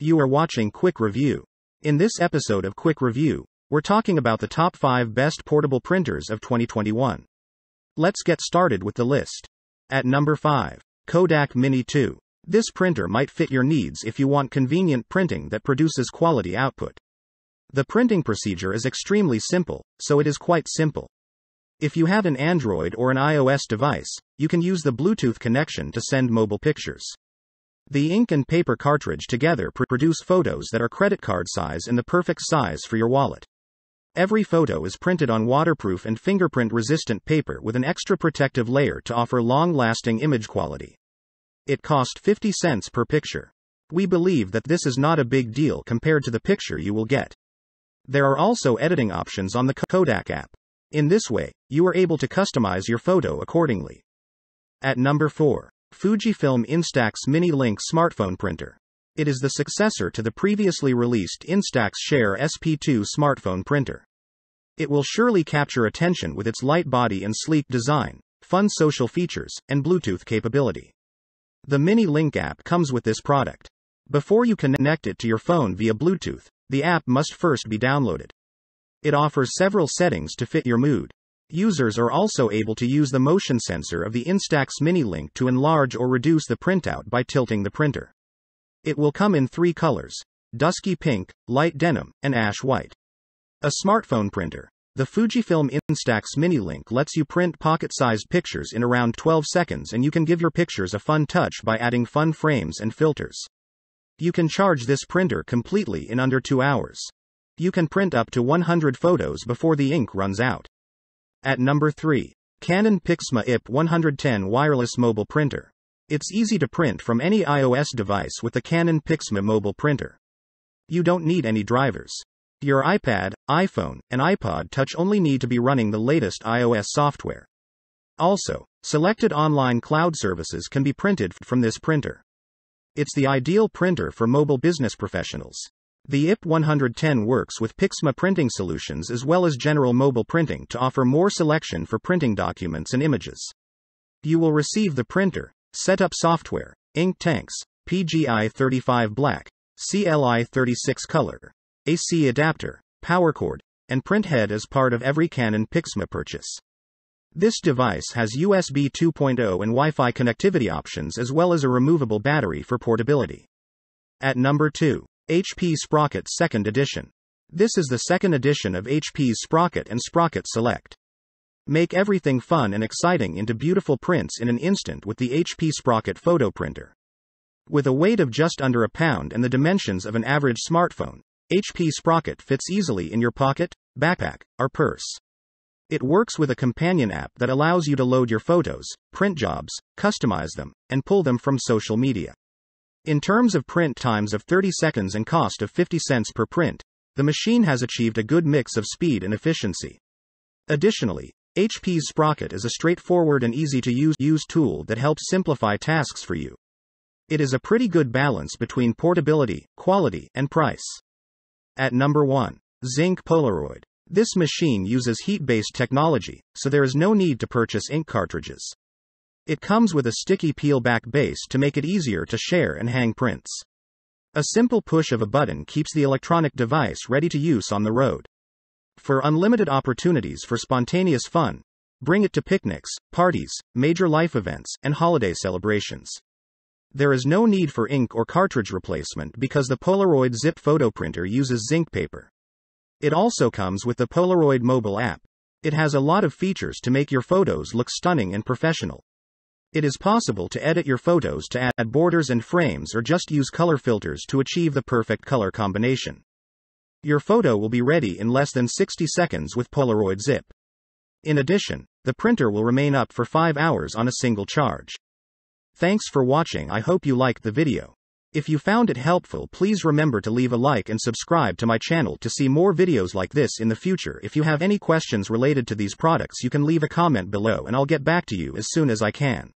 You are watching Quick Review. In this episode of Quick Review, we're talking about the top 5 best portable printers of 2021. Let's get started with the list. At number 5, Kodak Mini 2. This printer might fit your needs if you want convenient printing that produces quality output. The printing procedure is extremely simple, so it is quite simple. If you have an Android or an iOS device, you can use the Bluetooth connection to send mobile pictures. The ink and paper cartridge together pr- produce photos that are credit card size and the perfect size for your wallet. Every photo is printed on waterproof and fingerprint resistant paper with an extra protective layer to offer long lasting image quality. It costs 50 cents per picture. We believe that this is not a big deal compared to the picture you will get. There are also editing options on the Kodak app. In this way, you are able to customize your photo accordingly. At number 4. Fujifilm Instax Mini Link Smartphone Printer. It is the successor to the previously released Instax Share SP2 smartphone printer. It will surely capture attention with its light body and sleek design, fun social features, and Bluetooth capability. The Mini Link app comes with this product. Before you connect it to your phone via Bluetooth, the app must first be downloaded. It offers several settings to fit your mood. Users are also able to use the motion sensor of the Instax Mini Link to enlarge or reduce the printout by tilting the printer. It will come in three colors dusky pink, light denim, and ash white. A smartphone printer. The Fujifilm Instax Mini Link lets you print pocket sized pictures in around 12 seconds, and you can give your pictures a fun touch by adding fun frames and filters. You can charge this printer completely in under 2 hours. You can print up to 100 photos before the ink runs out. At number 3. Canon Pixma IP 110 Wireless Mobile Printer. It's easy to print from any iOS device with the Canon Pixma mobile printer. You don't need any drivers. Your iPad, iPhone, and iPod Touch only need to be running the latest iOS software. Also, selected online cloud services can be printed from this printer. It's the ideal printer for mobile business professionals. The IP110 works with Pixma printing solutions as well as general mobile printing to offer more selection for printing documents and images. You will receive the printer, setup software, ink tanks, PGI 35 black, CLI 36 color, AC adapter, power cord, and print head as part of every Canon Pixma purchase. This device has USB 2.0 and Wi Fi connectivity options as well as a removable battery for portability. At number 2. HP Sprocket 2nd Edition. This is the second edition of HP's Sprocket and Sprocket Select. Make everything fun and exciting into beautiful prints in an instant with the HP Sprocket photo printer. With a weight of just under a pound and the dimensions of an average smartphone, HP Sprocket fits easily in your pocket, backpack, or purse. It works with a companion app that allows you to load your photos, print jobs, customize them, and pull them from social media. In terms of print times of 30 seconds and cost of 50 cents per print, the machine has achieved a good mix of speed and efficiency. Additionally, HP's Sprocket is a straightforward and easy to use, use tool that helps simplify tasks for you. It is a pretty good balance between portability, quality, and price. At number 1, Zinc Polaroid. This machine uses heat based technology, so there is no need to purchase ink cartridges. It comes with a sticky peel back base to make it easier to share and hang prints. A simple push of a button keeps the electronic device ready to use on the road. For unlimited opportunities for spontaneous fun, bring it to picnics, parties, major life events, and holiday celebrations. There is no need for ink or cartridge replacement because the Polaroid Zip photo printer uses zinc paper. It also comes with the Polaroid mobile app. It has a lot of features to make your photos look stunning and professional. It is possible to edit your photos to add borders and frames or just use color filters to achieve the perfect color combination. Your photo will be ready in less than 60 seconds with Polaroid Zip. In addition, the printer will remain up for 5 hours on a single charge. Thanks for watching. I hope you liked the video. If you found it helpful, please remember to leave a like and subscribe to my channel to see more videos like this in the future. If you have any questions related to these products, you can leave a comment below and I'll get back to you as soon as I can.